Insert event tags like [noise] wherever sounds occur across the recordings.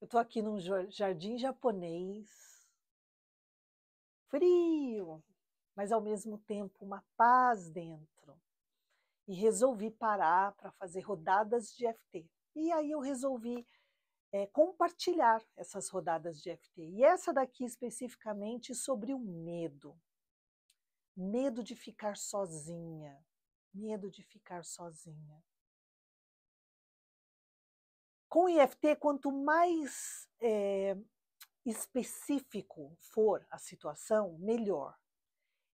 Eu estou aqui num jardim japonês, frio, mas ao mesmo tempo uma paz dentro. E resolvi parar para fazer rodadas de FT. E aí eu resolvi é, compartilhar essas rodadas de FT. E essa daqui especificamente sobre o medo. Medo de ficar sozinha. Medo de ficar sozinha. Com o IFT, quanto mais é, específico for a situação, melhor.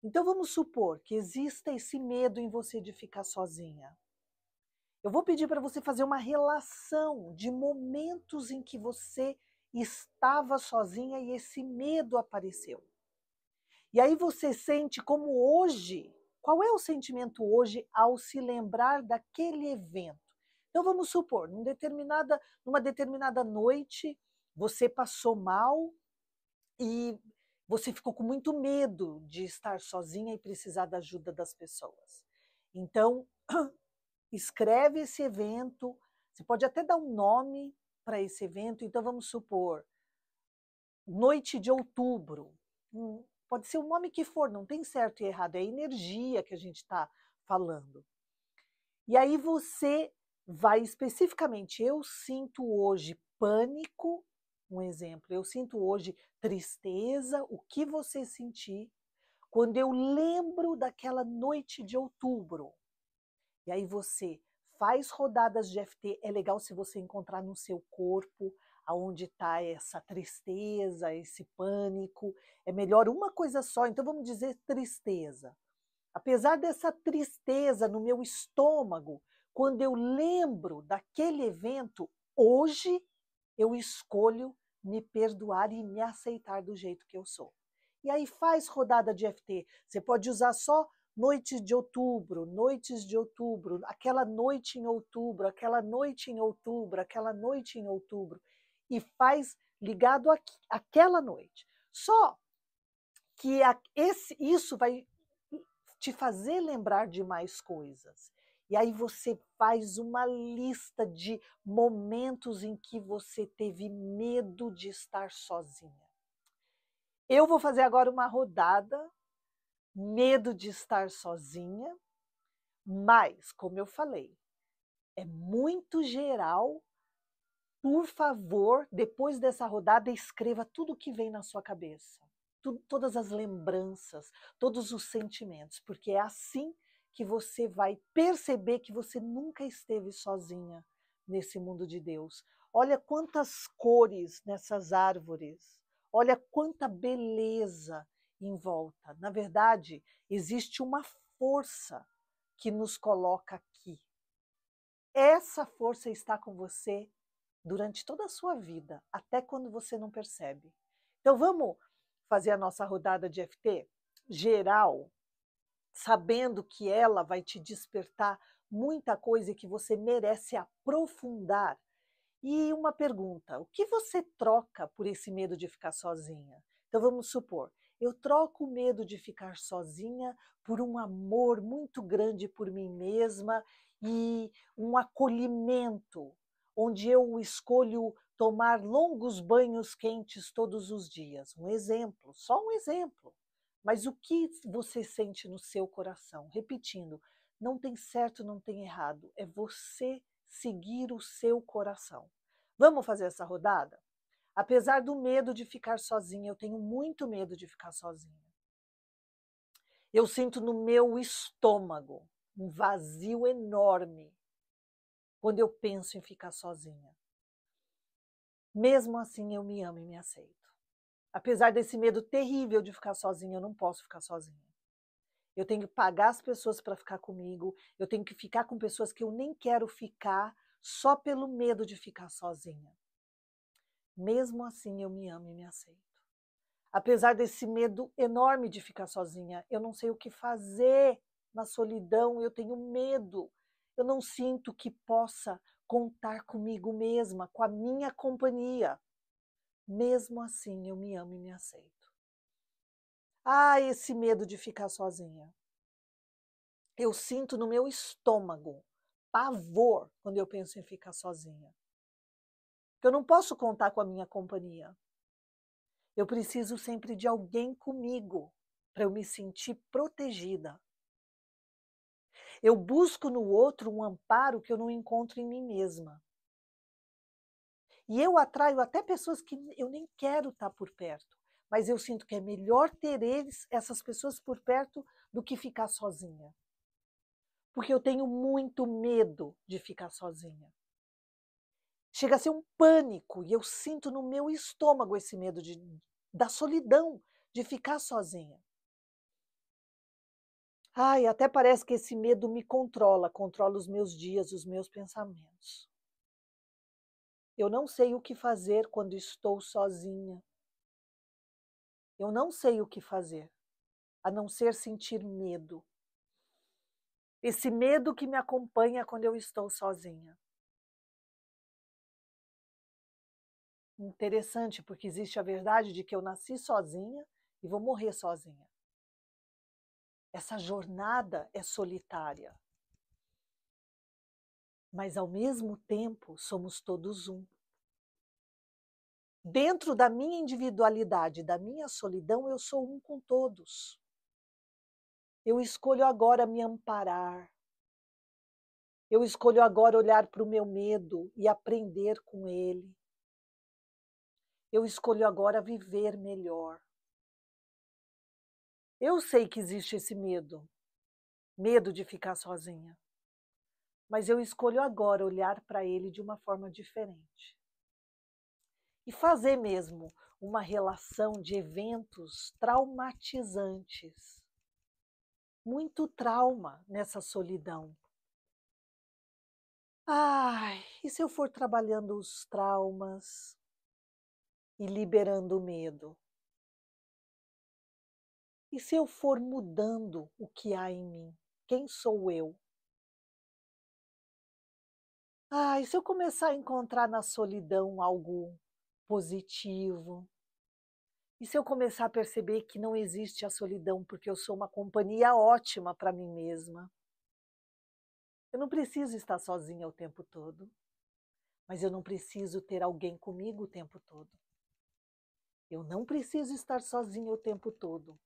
Então vamos supor que exista esse medo em você de ficar sozinha. Eu vou pedir para você fazer uma relação de momentos em que você estava sozinha e esse medo apareceu. E aí você sente como hoje, qual é o sentimento hoje ao se lembrar daquele evento? Então vamos supor, numa determinada, numa determinada noite você passou mal e você ficou com muito medo de estar sozinha e precisar da ajuda das pessoas. Então, [clears throat] escreve esse evento, você pode até dar um nome para esse evento, então vamos supor, noite de outubro, hum, pode ser o nome que for, não tem certo e errado, é a energia que a gente está falando. E aí você vai especificamente. Eu sinto hoje pânico, um exemplo, eu sinto hoje tristeza, o que você sentir quando eu lembro daquela noite de outubro. E aí você faz rodadas de FT, é legal se você encontrar no seu corpo aonde está essa tristeza, esse pânico. É melhor uma coisa só, então vamos dizer tristeza. Apesar dessa tristeza no meu estômago, quando eu lembro daquele evento, hoje eu escolho me perdoar e me aceitar do jeito que eu sou. E aí faz rodada de FT. Você pode usar só noites de outubro, noites de outubro, aquela noite em outubro, aquela noite em outubro, aquela noite em outubro. E faz ligado àquela noite. Só que a, esse, isso vai te fazer lembrar de mais coisas. E aí você faz uma lista de momentos em que você teve medo de estar sozinha. Eu vou fazer agora uma rodada, medo de estar sozinha, mas, como eu falei, é muito geral. Por favor, depois dessa rodada, escreva tudo o que vem na sua cabeça, todas as lembranças, todos os sentimentos, porque é assim que você vai perceber que você nunca esteve sozinha nesse mundo de Deus. Olha quantas cores nessas árvores, olha quanta beleza em volta. Na verdade, existe uma força que nos coloca aqui. Essa força está com você durante toda a sua vida, até quando você não percebe. Então vamos fazer a nossa rodada de FT geral sabendo que ela vai te despertar muita coisa e que você merece aprofundar. E uma pergunta: o que você troca por esse medo de ficar sozinha? Então vamos supor, eu troco o medo de ficar sozinha por um amor muito grande por mim mesma e um acolhimento, onde eu escolho tomar longos banhos quentes todos os dias. Um exemplo, só um exemplo. Mas o que você sente no seu coração? Repetindo, não tem certo, não tem errado, é você seguir o seu coração. Vamos fazer essa rodada? Apesar do medo de ficar sozinha, eu tenho muito medo de ficar sozinha. Eu sinto no meu estômago um vazio enorme quando eu penso em ficar sozinha. Mesmo assim, eu me amo e me aceito. Apesar desse medo terrível de ficar sozinha, eu não posso ficar sozinha. Eu tenho que pagar as pessoas para ficar comigo, eu tenho que ficar com pessoas que eu nem quero ficar só pelo medo de ficar sozinha. Mesmo assim, eu me amo e me aceito. Apesar desse medo enorme de ficar sozinha, eu não sei o que fazer na solidão, eu tenho medo. Eu não sinto que possa contar comigo mesma, com a minha companhia. Mesmo assim, eu me amo e me aceito. Ah, esse medo de ficar sozinha. Eu sinto no meu estômago pavor quando eu penso em ficar sozinha. Eu não posso contar com a minha companhia. Eu preciso sempre de alguém comigo para eu me sentir protegida. Eu busco no outro um amparo que eu não encontro em mim mesma. E eu atraio até pessoas que eu nem quero estar tá por perto, mas eu sinto que é melhor ter eles, essas pessoas por perto do que ficar sozinha. Porque eu tenho muito medo de ficar sozinha. Chega a ser um pânico e eu sinto no meu estômago esse medo de, da solidão, de ficar sozinha. Ai, até parece que esse medo me controla, controla os meus dias, os meus pensamentos. Eu não sei o que fazer quando estou sozinha. Eu não sei o que fazer, a não ser sentir medo. Esse medo que me acompanha quando eu estou sozinha. Interessante, porque existe a verdade de que eu nasci sozinha e vou morrer sozinha. Essa jornada é solitária mas ao mesmo tempo somos todos um. Dentro da minha individualidade, da minha solidão, eu sou um com todos. Eu escolho agora me amparar. Eu escolho agora olhar para o meu medo e aprender com ele. Eu escolho agora viver melhor. Eu sei que existe esse medo medo de ficar sozinha mas eu escolho agora olhar para ele de uma forma diferente. E fazer mesmo uma relação de eventos traumatizantes. Muito trauma nessa solidão. Ai, e se eu for trabalhando os traumas e liberando o medo? E se eu for mudando o que há em mim? Quem sou eu? e se eu começar a encontrar na solidão algo positivo, e se eu começar a perceber que não existe a solidão, porque eu sou uma companhia ótima para mim mesma, eu não preciso estar sozinha o tempo todo, mas eu não preciso ter alguém comigo o tempo todo. Eu não preciso estar sozinha o tempo todo,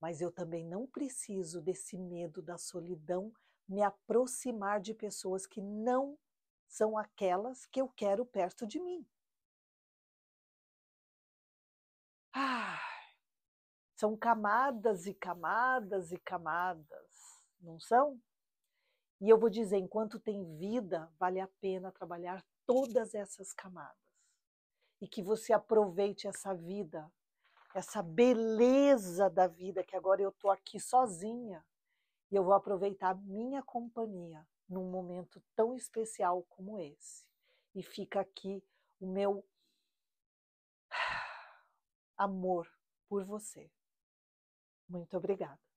mas eu também não preciso desse medo da solidão me aproximar de pessoas que não são aquelas que eu quero perto de mim. Ah, são camadas e camadas e camadas, não são? E eu vou dizer, enquanto tem vida, vale a pena trabalhar todas essas camadas. E que você aproveite essa vida, essa beleza da vida, que agora eu tô aqui sozinha e eu vou aproveitar a minha companhia num momento tão especial como esse. E fica aqui o meu [sighs] amor por você. Muito obrigada.